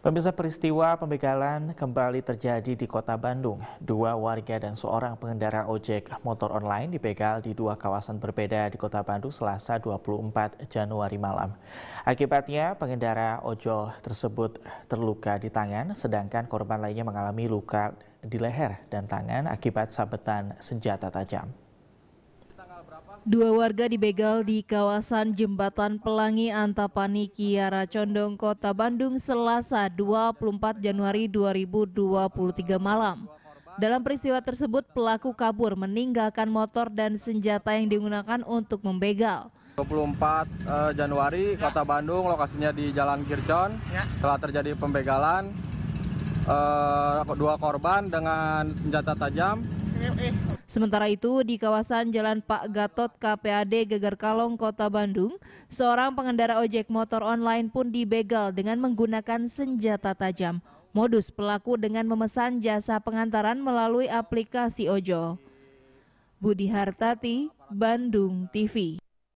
Pemirsa peristiwa pembegalan kembali terjadi di kota Bandung. Dua warga dan seorang pengendara ojek motor online dibegal di dua kawasan berbeda di kota Bandung selasa 24 Januari malam. Akibatnya pengendara ojol tersebut terluka di tangan sedangkan korban lainnya mengalami luka di leher dan tangan akibat sabetan senjata tajam. Dua warga dibegal di kawasan Jembatan Pelangi Antapani Kiara Condong, Kota Bandung, Selasa 24 Januari 2023 malam. Dalam peristiwa tersebut, pelaku kabur meninggalkan motor dan senjata yang digunakan untuk membegal. 24 eh, Januari, Kota Bandung, lokasinya di Jalan Kircon, ya. telah terjadi pembegalan. Eh, dua korban dengan senjata tajam, Sementara itu, di kawasan Jalan Pak Gatot KPAD Geger Kalong, Kota Bandung, seorang pengendara ojek motor online pun dibegal dengan menggunakan senjata tajam. Modus pelaku dengan memesan jasa pengantaran melalui aplikasi ojol. Budi Hartati, Bandung TV.